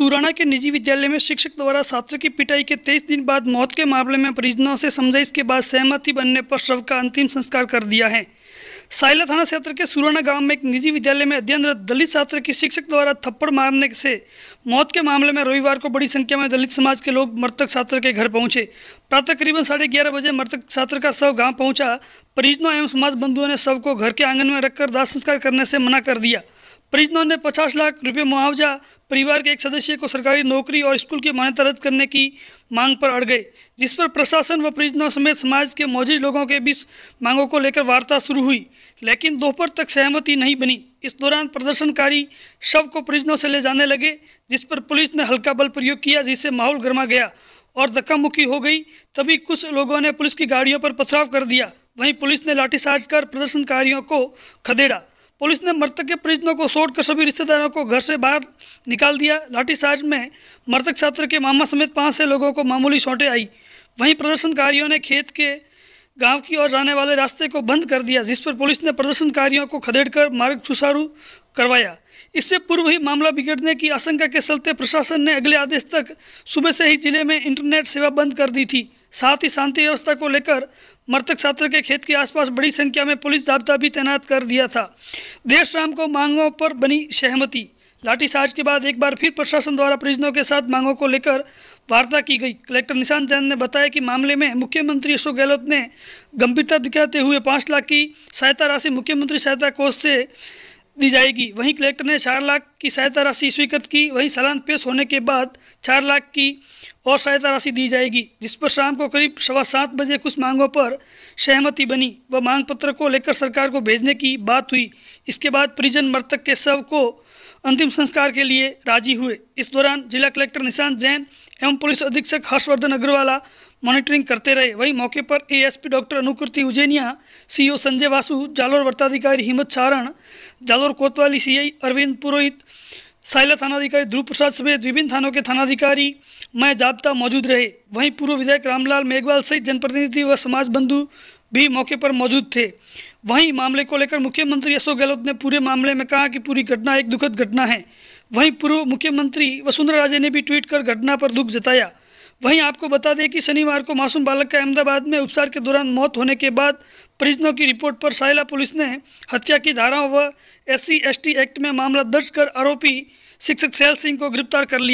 सुराना के निजी विद्यालय में शिक्षक द्वारा छात्र की पिटाई के तेईस दिन बाद मौत के मामले में परिजनों से समझाइश के बाद सहमति बनने पर शव का अंतिम संस्कार कर दिया है साइला थाना क्षेत्र के सुराना गांव में एक निजी विद्यालय में अध्ययनरत दलित छात्र की शिक्षक द्वारा थप्पड़ मारने से मौत के मामले में रविवार को बड़ी संख्या में दलित समाज के लोग मृतक छात्र के घर पहुंचे प्रातः करीबन साढ़े ग्यारह बजे मृतक छात्र का शव गांव पहुंचा परिजनों एवं समाज बंधुओं ने शव को घर के आंगन में रखकर दाह संस्कार करने से मना कर दिया परिजनों ने 50 लाख रुपए मुआवजा परिवार के एक सदस्य को सरकारी नौकरी और स्कूल की मान्यता रद्द करने की मांग पर अड़ गए जिस पर प्रशासन व परिजनों समेत समाज के मौजूद लोगों के बीच मांगों को लेकर वार्ता शुरू हुई लेकिन दोपहर तक सहमति नहीं बनी इस दौरान प्रदर्शनकारी शव को परिजनों से ले जाने लगे जिस पर पुलिस ने हल्का बल प्रयोग किया जिससे माहौल गर्मा गया और धक्कामुक्की हो गई तभी कुछ लोगों ने पुलिस की गाड़ियों पर पथराव कर दिया वहीं पुलिस ने लाठीचार्ज कर प्रदर्शनकारियों को खदेड़ा पुलिस ने मृतक के परिजनों को छोड़कर कर सभी रिश्तेदारों को घर से बाहर निकाल दिया लाठीचार्ज में मृतक छात्र के मामा समेत पाँच से लोगों को मामूली सौटें आई वहीं प्रदर्शनकारियों ने खेत के गांव की ओर जाने वाले रास्ते को बंद कर दिया जिस पर पुलिस ने प्रदर्शनकारियों को खदेड़कर मार्ग सुसारू करवाया इससे पूर्व ही मामला बिगड़ने की आशंका के चलते प्रशासन ने अगले आदेश तक सुबह से ही जिले में इंटरनेट सेवा बंद कर दी थी साथ ही शांति व्यवस्था को लेकर मृतक छात्र के खेत के आसपास बड़ी संख्या में पुलिस जाब्ता भी तैनात कर दिया था देर शाम को मांगों पर बनी सहमति लाठीचार्ज के बाद एक बार फिर प्रशासन द्वारा परिजनों के साथ मांगों को लेकर वार्ता की गई कलेक्टर निशान जैन ने बताया कि मामले में मुख्यमंत्री अशोक गहलोत ने गंभीरता दिखाते हुए पाँच लाख की सहायता राशि मुख्यमंत्री सहायता कोष से दी जाएगी वहीं कलेक्टर ने चार लाख की सहायता राशि स्वीकृत की वहीं सालान पेश होने के बाद चार लाख की और सहायता राशि दी जाएगी जिस पर शाम को करीब सवा सात बजे कुछ मांगों पर सहमति बनी व मांग पत्र को लेकर सरकार को भेजने की बात हुई इसके बाद परिजन मृतक के शव को अंतिम संस्कार के लिए राजी हुए इस दौरान जिला कलेक्टर निशांत जैन एवं पुलिस अधीक्षक हर्षवर्धन अग्रवाला मॉनिटरिंग करते रहे वहीं मौके पर ASP doctor Anukriti Ujjainiya CEO e Sanjay Vasu Jalore वर्ताधिकारी हिम्मत सारण जालोर कोतवाली सीआई अरविंद पुरोहित साइला थानाधिकारी ध्रुव प्रसाद समेत विभिन्न थानों के थानाधिकारी मैं जाब्ता मौजूद रहे वहीं पूर्व विधायक रामलाल मेघवाल सहित जनप्रतिनिधि व समाज बंधु भी मौके पर मौजूद थे वहीं मामले को लेकर मुख्यमंत्री अशोक गहलोत ने पूरे मामले में कहा कि पूरी घटना एक दुखद घटना है वहीं पूर्व मुख्यमंत्री वसुंधरा राजे ने भी ट्वीट कर घटना पर दुख जताया वहीं आपको बता दें कि शनिवार को मासूम बालक का अहमदाबाद में उपचार के दौरान मौत होने के बाद परिजनों की रिपोर्ट पर सायला पुलिस ने हत्या की धाराओं व एस सी एक्ट में मामला दर्ज कर आरोपी शिक्षक सैल सिंह को गिरफ्तार कर लिया